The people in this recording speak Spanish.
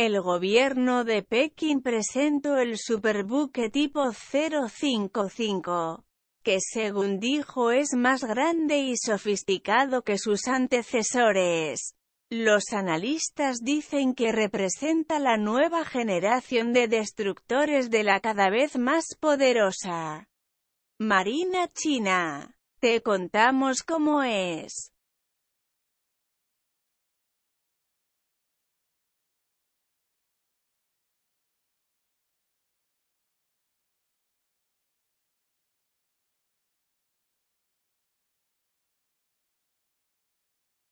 El gobierno de Pekín presentó el superbuque tipo 055, que según dijo es más grande y sofisticado que sus antecesores. Los analistas dicen que representa la nueva generación de destructores de la cada vez más poderosa Marina China. Te contamos cómo es.